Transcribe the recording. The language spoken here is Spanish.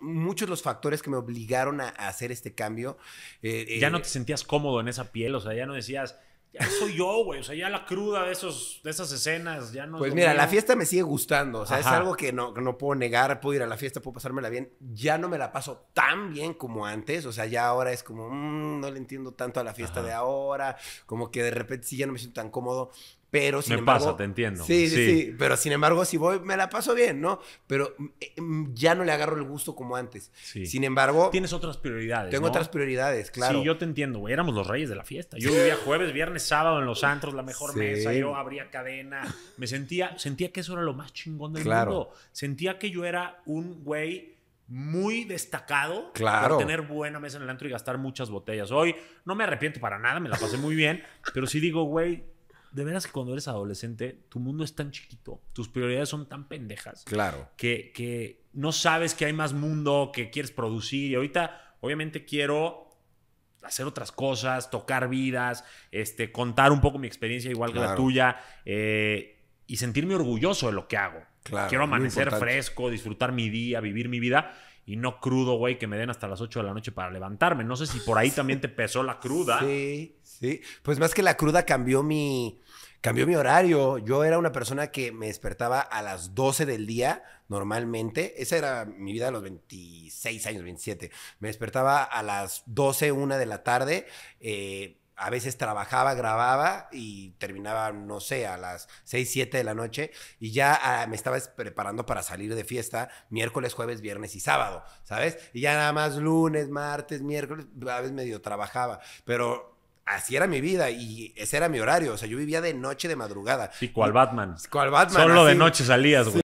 muchos los factores que me obligaron a, hacer este cambio. Eh, ya eh, no te sentías cómodo en esa piel, o sea, ya no decías, soy yo, güey, o sea, ya la cruda de, esos, de esas escenas, ya no. Pues mira, la fiesta me sigue gustando, o sea, es algo que no, puedo negar, puedo ir a la fiesta, puedo pasármela bien, ya no me la paso tan bien como antes, o sea, ya ahora es como, mm, no le entiendo tanto a la fiesta de ahora, como que de repente sí ya no me siento tan cómodo pero sin me embargo. pasa, te entiendo. Sí, sí, sí, Pero sin embargo, si voy, me la paso bien, ¿no? Pero mm, eh, ya no le agarro el gusto como antes. Sí. Sin embargo. Tienes otras prioridades. Tengo otras prioridades, claro. Sí, yo te entiendo, güey. Éramos los reyes de la fiesta. Yo vivía jueves, viernes, sábado en los antros, la mejor mesa. Yo abría cadena. Me sentía, sentía que eso era lo más chingón del claro. mundo. Sentía que yo era un güey muy destacado claro. por tener buena mesa en el antro y gastar muchas botellas. Hoy no me arrepiento para nada, me la pasé muy bien, pero sí digo, güey, de veras que cuando eres adolescente, tu mundo es tan chiquito, tus prioridades son tan pendejas. Claro. Que, que no sabes que hay más mundo, que quieres producir. Y ahorita, obviamente, quiero hacer otras cosas, tocar vidas, este, contar un poco mi experiencia igual que la tuya eh, y sentirme orgulloso de lo que hago. Quiero amanecer fresco, disfrutar mi día, vivir mi vida y no crudo, güey, que me den hasta las 8 de la noche para levantarme. No sé si por ahí también te pesó la cruda. Sí, sí. Pues más que la cruda cambió mi cambió mi horario. Yo era una persona que me despertaba a las 12 del día normalmente. Esa era mi vida a los 26 años, 27. Me despertaba a las 12, 1 de la tarde. Eh, a veces trabajaba, grababa y terminaba, no sé, a las 6, 7 de la noche y ya ah, me estaba preparando para salir de fiesta miércoles, jueves, viernes y sábado, ¿sabes? Y ya nada más lunes, martes, miércoles, a veces medio trabajaba, pero así era mi vida y ese era mi horario, o sea, yo vivía de noche, de madrugada. Y cual Batman. Cual Batman. Solo de noche salías, güey.